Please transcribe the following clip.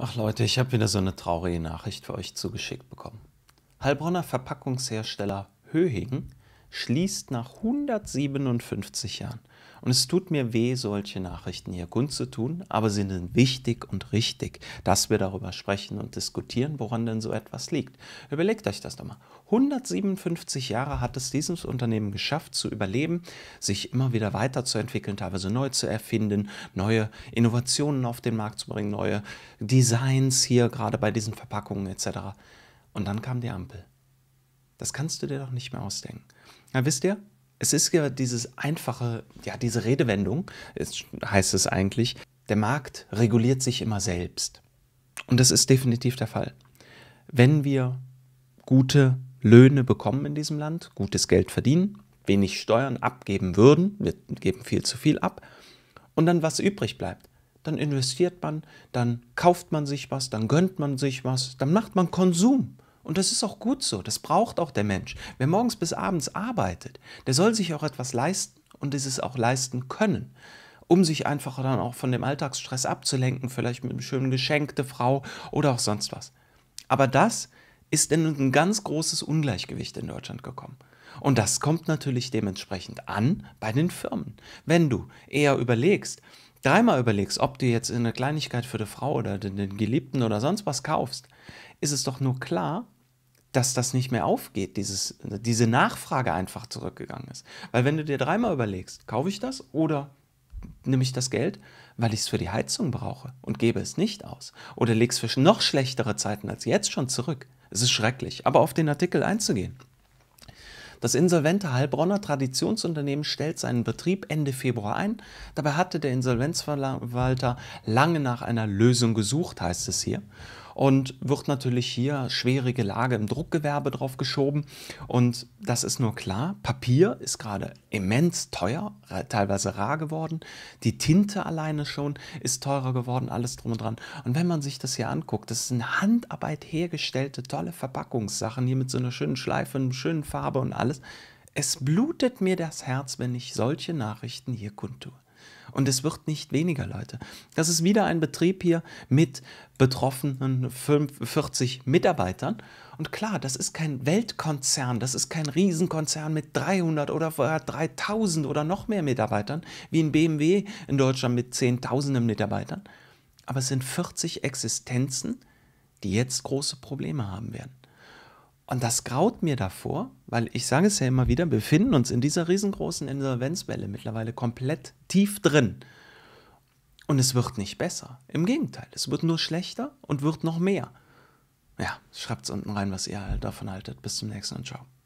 Ach Leute, ich habe wieder so eine traurige Nachricht für euch zugeschickt bekommen. Heilbronner Verpackungshersteller Höhing schließt nach 157 Jahren. Und es tut mir weh, solche Nachrichten hier kundzutun, aber sie sind wichtig und richtig, dass wir darüber sprechen und diskutieren, woran denn so etwas liegt. Überlegt euch das doch mal. 157 Jahre hat es dieses Unternehmen geschafft, zu überleben, sich immer wieder weiterzuentwickeln, teilweise neu zu erfinden, neue Innovationen auf den Markt zu bringen, neue Designs hier, gerade bei diesen Verpackungen etc. Und dann kam die Ampel. Das kannst du dir doch nicht mehr ausdenken. Na, wisst ihr, es ist ja dieses einfache, ja, diese Redewendung, es heißt es eigentlich, der Markt reguliert sich immer selbst. Und das ist definitiv der Fall. Wenn wir gute Löhne bekommen in diesem Land, gutes Geld verdienen, wenig Steuern abgeben würden, wir geben viel zu viel ab, und dann was übrig bleibt, dann investiert man, dann kauft man sich was, dann gönnt man sich was, dann macht man Konsum. Und das ist auch gut so. Das braucht auch der Mensch. Wer morgens bis abends arbeitet, der soll sich auch etwas leisten und dieses auch leisten können um sich einfach dann auch von dem Alltagsstress abzulenken, vielleicht mit einem schönen Geschenk der Frau oder auch sonst was. Aber das ist in ein ganz großes Ungleichgewicht in Deutschland gekommen. Und das kommt natürlich dementsprechend an bei den Firmen. Wenn du eher überlegst, dreimal überlegst, ob du jetzt eine Kleinigkeit für die Frau oder den Geliebten oder sonst was kaufst, ist es doch nur klar, dass das nicht mehr aufgeht, dieses, diese Nachfrage einfach zurückgegangen ist. Weil wenn du dir dreimal überlegst, kaufe ich das oder nehme ich das Geld, weil ich es für die Heizung brauche und gebe es nicht aus. Oder lege es für noch schlechtere Zeiten als jetzt schon zurück. Es ist schrecklich. Aber auf den Artikel einzugehen. Das insolvente Heilbronner Traditionsunternehmen stellt seinen Betrieb Ende Februar ein. Dabei hatte der Insolvenzverwalter lange nach einer Lösung gesucht, heißt es hier und wird natürlich hier schwierige Lage im Druckgewerbe drauf geschoben. Und das ist nur klar, Papier ist gerade immens teuer, teilweise rar geworden. Die Tinte alleine schon ist teurer geworden, alles drum und dran. Und wenn man sich das hier anguckt, das sind Handarbeit hergestellte, tolle Verpackungssachen hier mit so einer schönen Schleife, einer schönen Farbe und alles. Es blutet mir das Herz, wenn ich solche Nachrichten hier kundtue. Und es wird nicht weniger, Leute. Das ist wieder ein Betrieb hier mit betroffenen 45 Mitarbeitern. Und klar, das ist kein Weltkonzern, das ist kein Riesenkonzern mit 300 oder 3000 oder noch mehr Mitarbeitern, wie ein BMW in Deutschland mit Zehntausenden Mitarbeitern. Aber es sind 40 Existenzen, die jetzt große Probleme haben werden. Und das graut mir davor, weil ich sage es ja immer wieder, befinden uns in dieser riesengroßen Insolvenzwelle mittlerweile komplett tief drin. Und es wird nicht besser. Im Gegenteil, es wird nur schlechter und wird noch mehr. Ja, schreibt es unten rein, was ihr davon haltet. Bis zum nächsten Mal. Ciao.